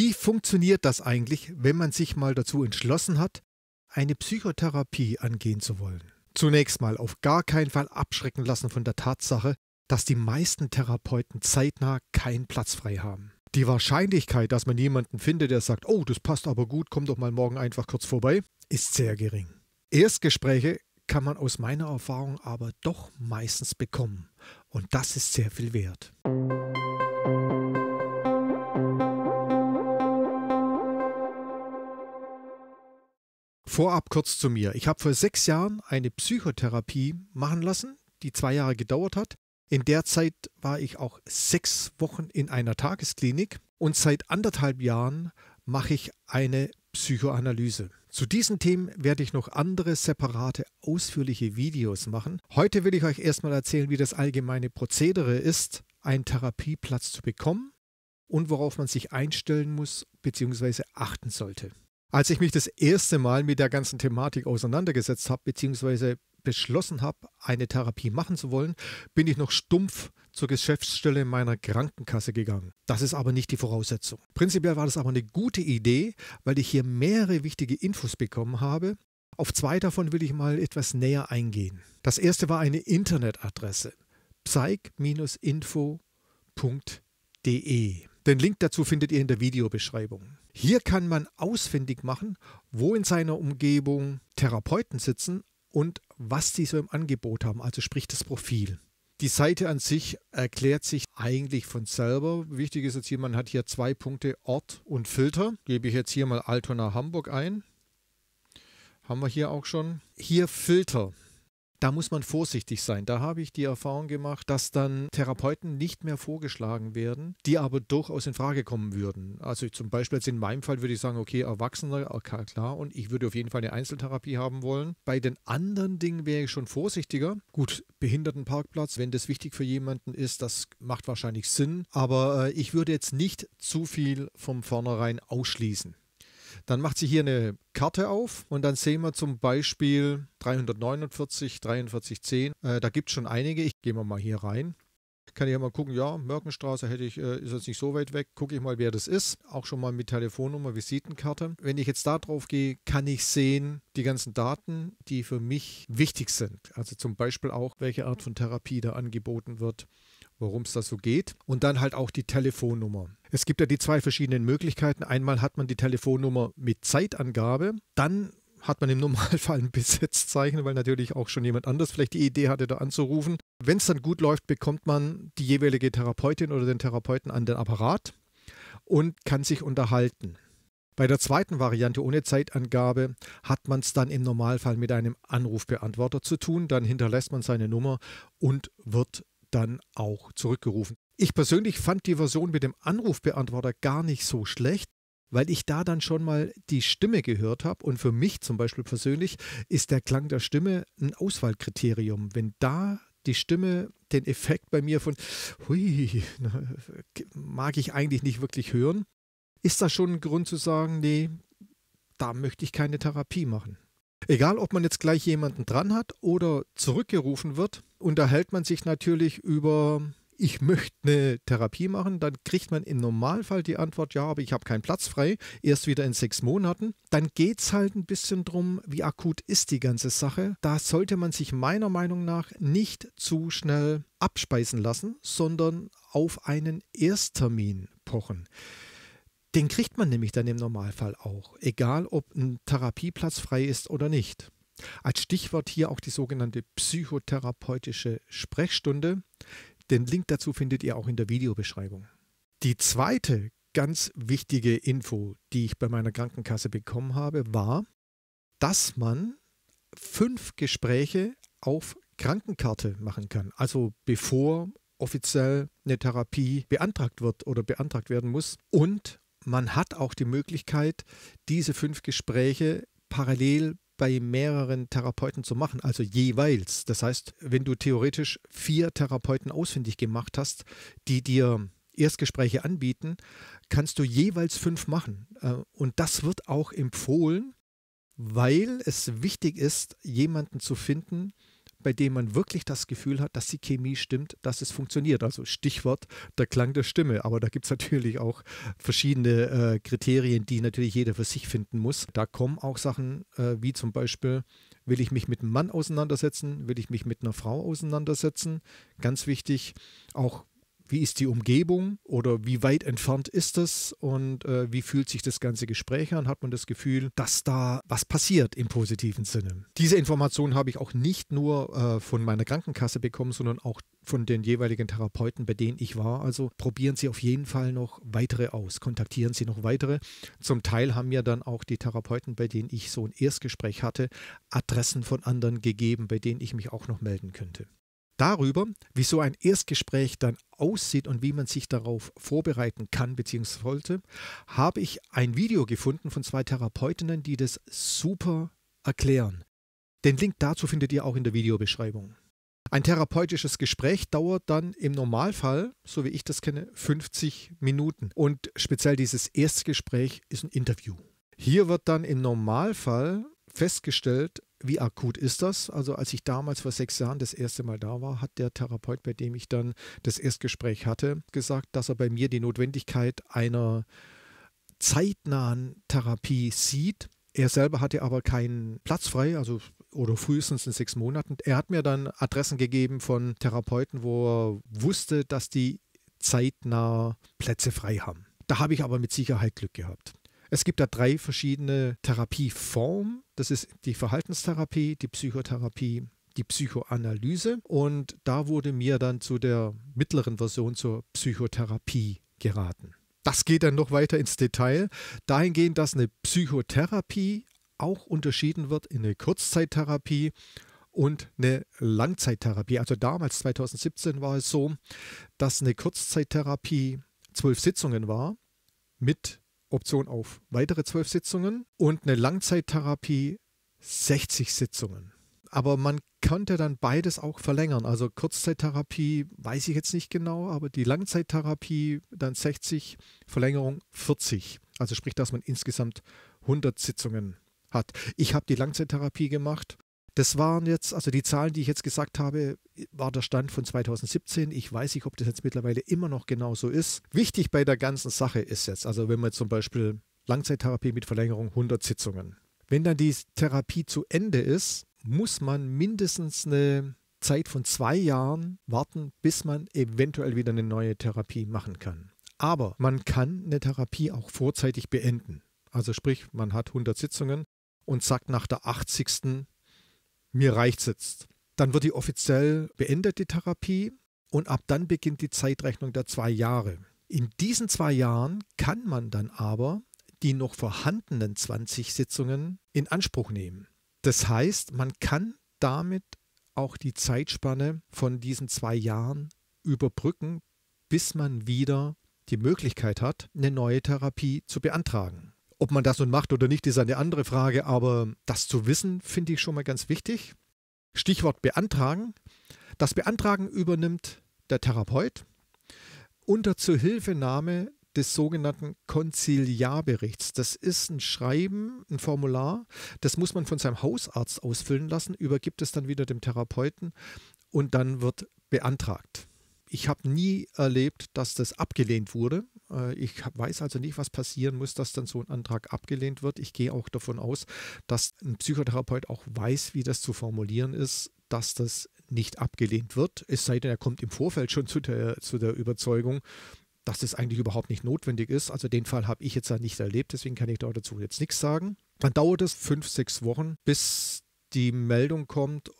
Wie funktioniert das eigentlich, wenn man sich mal dazu entschlossen hat, eine Psychotherapie angehen zu wollen? Zunächst mal auf gar keinen Fall abschrecken lassen von der Tatsache, dass die meisten Therapeuten zeitnah keinen Platz frei haben. Die Wahrscheinlichkeit, dass man jemanden findet, der sagt, oh, das passt aber gut, komm doch mal morgen einfach kurz vorbei, ist sehr gering. Erstgespräche kann man aus meiner Erfahrung aber doch meistens bekommen. Und das ist sehr viel wert. Vorab kurz zu mir. Ich habe vor sechs Jahren eine Psychotherapie machen lassen, die zwei Jahre gedauert hat. In der Zeit war ich auch sechs Wochen in einer Tagesklinik und seit anderthalb Jahren mache ich eine Psychoanalyse. Zu diesen Themen werde ich noch andere separate, ausführliche Videos machen. Heute will ich euch erstmal erzählen, wie das allgemeine Prozedere ist, einen Therapieplatz zu bekommen und worauf man sich einstellen muss bzw. achten sollte. Als ich mich das erste Mal mit der ganzen Thematik auseinandergesetzt habe, beziehungsweise beschlossen habe, eine Therapie machen zu wollen, bin ich noch stumpf zur Geschäftsstelle meiner Krankenkasse gegangen. Das ist aber nicht die Voraussetzung. Prinzipiell war das aber eine gute Idee, weil ich hier mehrere wichtige Infos bekommen habe. Auf zwei davon will ich mal etwas näher eingehen. Das erste war eine Internetadresse psych-info.de. Den Link dazu findet ihr in der Videobeschreibung. Hier kann man ausfindig machen, wo in seiner Umgebung Therapeuten sitzen und was sie so im Angebot haben, also sprich das Profil. Die Seite an sich erklärt sich eigentlich von selber. Wichtig ist jetzt hier, man hat hier zwei Punkte Ort und Filter. Gebe ich jetzt hier mal Altona Hamburg ein. Haben wir hier auch schon. Hier Filter. Da muss man vorsichtig sein. Da habe ich die Erfahrung gemacht, dass dann Therapeuten nicht mehr vorgeschlagen werden, die aber durchaus in Frage kommen würden. Also zum Beispiel jetzt in meinem Fall würde ich sagen, okay, Erwachsene, äh, klar, und ich würde auf jeden Fall eine Einzeltherapie haben wollen. Bei den anderen Dingen wäre ich schon vorsichtiger. Gut, Behindertenparkplatz, wenn das wichtig für jemanden ist, das macht wahrscheinlich Sinn. Aber äh, ich würde jetzt nicht zu viel vom vornherein ausschließen. Dann macht sie hier eine Karte auf und dann sehen wir zum Beispiel 349, 4310. Äh, da gibt es schon einige. Ich gehe mal hier rein. Kann ich ja mal gucken, ja, Mörkenstraße hätte ich, äh, ist jetzt nicht so weit weg. Gucke ich mal, wer das ist. Auch schon mal mit Telefonnummer, Visitenkarte. Wenn ich jetzt da drauf gehe, kann ich sehen, die ganzen Daten, die für mich wichtig sind. Also zum Beispiel auch, welche Art von Therapie da angeboten wird worum es da so geht. Und dann halt auch die Telefonnummer. Es gibt ja die zwei verschiedenen Möglichkeiten. Einmal hat man die Telefonnummer mit Zeitangabe, dann hat man im Normalfall ein Besetzzeichen, weil natürlich auch schon jemand anders vielleicht die Idee hatte, da anzurufen. Wenn es dann gut läuft, bekommt man die jeweilige Therapeutin oder den Therapeuten an den Apparat und kann sich unterhalten. Bei der zweiten Variante ohne Zeitangabe hat man es dann im Normalfall mit einem Anrufbeantworter zu tun. Dann hinterlässt man seine Nummer und wird dann auch zurückgerufen. Ich persönlich fand die Version mit dem Anrufbeantworter gar nicht so schlecht, weil ich da dann schon mal die Stimme gehört habe. Und für mich zum Beispiel persönlich ist der Klang der Stimme ein Auswahlkriterium. Wenn da die Stimme den Effekt bei mir von, hui, mag ich eigentlich nicht wirklich hören, ist das schon ein Grund zu sagen, nee, da möchte ich keine Therapie machen. Egal, ob man jetzt gleich jemanden dran hat oder zurückgerufen wird, unterhält man sich natürlich über, ich möchte eine Therapie machen, dann kriegt man im Normalfall die Antwort, ja, aber ich habe keinen Platz frei, erst wieder in sechs Monaten. Dann geht es halt ein bisschen drum, wie akut ist die ganze Sache. Da sollte man sich meiner Meinung nach nicht zu schnell abspeisen lassen, sondern auf einen Ersttermin pochen. Den kriegt man nämlich dann im Normalfall auch, egal ob ein Therapieplatz frei ist oder nicht. Als Stichwort hier auch die sogenannte psychotherapeutische Sprechstunde. Den Link dazu findet ihr auch in der Videobeschreibung. Die zweite ganz wichtige Info, die ich bei meiner Krankenkasse bekommen habe, war, dass man fünf Gespräche auf Krankenkarte machen kann. Also bevor offiziell eine Therapie beantragt wird oder beantragt werden muss und man hat auch die Möglichkeit, diese fünf Gespräche parallel bei mehreren Therapeuten zu machen, also jeweils. Das heißt, wenn du theoretisch vier Therapeuten ausfindig gemacht hast, die dir Erstgespräche anbieten, kannst du jeweils fünf machen. Äh, und das wird auch empfohlen, weil es wichtig ist, jemanden zu finden, bei dem man wirklich das Gefühl hat, dass die Chemie stimmt, dass es funktioniert. Also Stichwort der Klang der Stimme. Aber da gibt es natürlich auch verschiedene äh, Kriterien, die natürlich jeder für sich finden muss. Da kommen auch Sachen äh, wie zum Beispiel, will ich mich mit einem Mann auseinandersetzen, will ich mich mit einer Frau auseinandersetzen. Ganz wichtig, auch wie ist die Umgebung oder wie weit entfernt ist es und äh, wie fühlt sich das ganze Gespräch an? Hat man das Gefühl, dass da was passiert im positiven Sinne? Diese Information habe ich auch nicht nur äh, von meiner Krankenkasse bekommen, sondern auch von den jeweiligen Therapeuten, bei denen ich war. Also probieren Sie auf jeden Fall noch weitere aus, kontaktieren Sie noch weitere. Zum Teil haben mir dann auch die Therapeuten, bei denen ich so ein Erstgespräch hatte, Adressen von anderen gegeben, bei denen ich mich auch noch melden könnte darüber, wie so ein Erstgespräch dann aussieht und wie man sich darauf vorbereiten kann bzw. sollte, habe ich ein Video gefunden von zwei Therapeutinnen, die das super erklären. Den Link dazu findet ihr auch in der Videobeschreibung. Ein therapeutisches Gespräch dauert dann im Normalfall, so wie ich das kenne, 50 Minuten. Und speziell dieses Erstgespräch ist ein Interview. Hier wird dann im Normalfall festgestellt, wie akut ist das? Also als ich damals vor sechs Jahren das erste Mal da war, hat der Therapeut, bei dem ich dann das Erstgespräch hatte, gesagt, dass er bei mir die Notwendigkeit einer zeitnahen Therapie sieht. Er selber hatte aber keinen Platz frei, also oder frühestens in sechs Monaten. Er hat mir dann Adressen gegeben von Therapeuten, wo er wusste, dass die zeitnah Plätze frei haben. Da habe ich aber mit Sicherheit Glück gehabt. Es gibt da drei verschiedene Therapieformen. Das ist die Verhaltenstherapie, die Psychotherapie, die Psychoanalyse. Und da wurde mir dann zu der mittleren Version zur Psychotherapie geraten. Das geht dann noch weiter ins Detail, dahingehend, dass eine Psychotherapie auch unterschieden wird in eine Kurzzeittherapie und eine Langzeittherapie. Also damals, 2017, war es so, dass eine Kurzzeittherapie zwölf Sitzungen war mit Option auf weitere zwölf Sitzungen und eine Langzeittherapie 60 Sitzungen. Aber man könnte dann beides auch verlängern. Also Kurzzeittherapie weiß ich jetzt nicht genau, aber die Langzeittherapie dann 60, Verlängerung 40. Also sprich, dass man insgesamt 100 Sitzungen hat. Ich habe die Langzeittherapie gemacht das waren jetzt, also die Zahlen, die ich jetzt gesagt habe, war der Stand von 2017. Ich weiß nicht, ob das jetzt mittlerweile immer noch genau so ist. Wichtig bei der ganzen Sache ist jetzt, also wenn man zum Beispiel Langzeittherapie mit Verlängerung 100 Sitzungen. Wenn dann die Therapie zu Ende ist, muss man mindestens eine Zeit von zwei Jahren warten, bis man eventuell wieder eine neue Therapie machen kann. Aber man kann eine Therapie auch vorzeitig beenden. Also sprich, man hat 100 Sitzungen und sagt nach der 80 mir reicht es jetzt. Dann wird die offiziell beendet, die Therapie, und ab dann beginnt die Zeitrechnung der zwei Jahre. In diesen zwei Jahren kann man dann aber die noch vorhandenen 20 Sitzungen in Anspruch nehmen. Das heißt, man kann damit auch die Zeitspanne von diesen zwei Jahren überbrücken, bis man wieder die Möglichkeit hat, eine neue Therapie zu beantragen. Ob man das nun macht oder nicht, ist eine andere Frage, aber das zu wissen, finde ich schon mal ganz wichtig. Stichwort beantragen. Das Beantragen übernimmt der Therapeut unter Zuhilfenahme des sogenannten Konziliarberichts. Das ist ein Schreiben, ein Formular, das muss man von seinem Hausarzt ausfüllen lassen, übergibt es dann wieder dem Therapeuten und dann wird beantragt. Ich habe nie erlebt, dass das abgelehnt wurde. Äh, ich weiß also nicht, was passieren muss, dass dann so ein Antrag abgelehnt wird. Ich gehe auch davon aus, dass ein Psychotherapeut auch weiß, wie das zu formulieren ist, dass das nicht abgelehnt wird. Es sei denn, er kommt im Vorfeld schon zu der, zu der Überzeugung, dass das eigentlich überhaupt nicht notwendig ist. Also den Fall habe ich jetzt da nicht erlebt, deswegen kann ich dazu jetzt nichts sagen. Dann dauert es fünf, sechs Wochen, bis die Meldung kommt,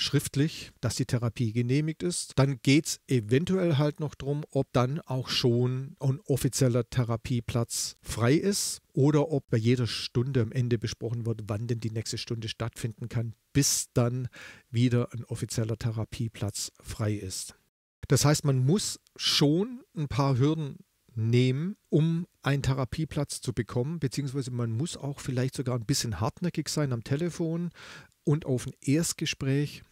schriftlich, dass die Therapie genehmigt ist. Dann geht es eventuell halt noch darum, ob dann auch schon ein offizieller Therapieplatz frei ist oder ob bei jeder Stunde am Ende besprochen wird, wann denn die nächste Stunde stattfinden kann, bis dann wieder ein offizieller Therapieplatz frei ist. Das heißt, man muss schon ein paar Hürden nehmen, um einen Therapieplatz zu bekommen, beziehungsweise man muss auch vielleicht sogar ein bisschen hartnäckig sein am Telefon und auf ein Erstgespräch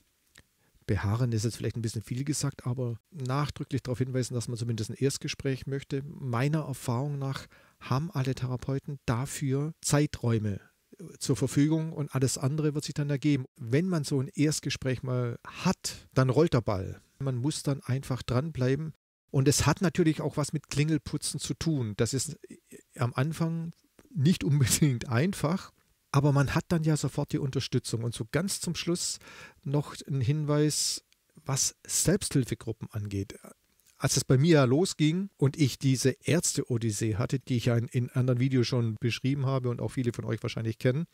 beharren ist jetzt vielleicht ein bisschen viel gesagt, aber nachdrücklich darauf hinweisen, dass man zumindest ein Erstgespräch möchte. Meiner Erfahrung nach haben alle Therapeuten dafür Zeiträume äh, zur Verfügung und alles andere wird sich dann ergeben. Wenn man so ein Erstgespräch mal hat, dann rollt der Ball. Man muss dann einfach dranbleiben. Und es hat natürlich auch was mit Klingelputzen zu tun. Das ist äh, am Anfang nicht unbedingt einfach. Aber man hat dann ja sofort die Unterstützung. Und so ganz zum Schluss noch ein Hinweis, was Selbsthilfegruppen angeht als es bei mir losging und ich diese Ärzte-Odyssee hatte, die ich ja in, anderen Videos schon beschrieben habe und auch viele von euch wahrscheinlich kennen,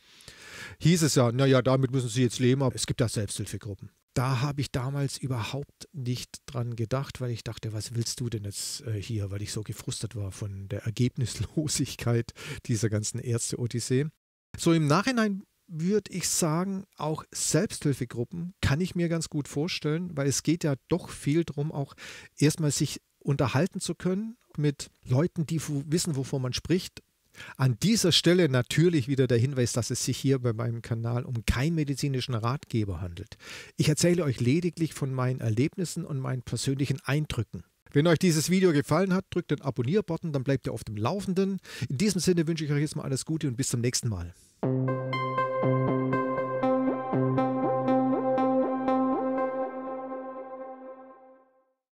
hieß es ja, naja, damit müssen Sie jetzt leben, aber es gibt da Selbsthilfegruppen. Da habe ich damals überhaupt nicht dran gedacht, weil ich dachte, was willst du denn jetzt äh, hier, weil ich so gefrustet war von der Ergebnislosigkeit dieser ganzen Ärzte-Odyssee. So im Nachhinein würde ich sagen, auch Selbsthilfegruppen kann ich mir ganz gut vorstellen, weil es geht ja doch viel darum, auch erstmal sich unterhalten zu können mit Leuten, die wissen, wovon man spricht. An dieser Stelle natürlich wieder der Hinweis, dass es sich hier bei meinem Kanal um keinen medizinischen Ratgeber handelt. Ich erzähle euch lediglich von meinen Erlebnissen und meinen persönlichen Eindrücken. Wenn euch dieses Video gefallen hat, drückt den Abonnier-Button, dann bleibt ihr auf dem Laufenden. In diesem Sinne wünsche ich euch jetzt mal alles Gute und bis zum nächsten Mal.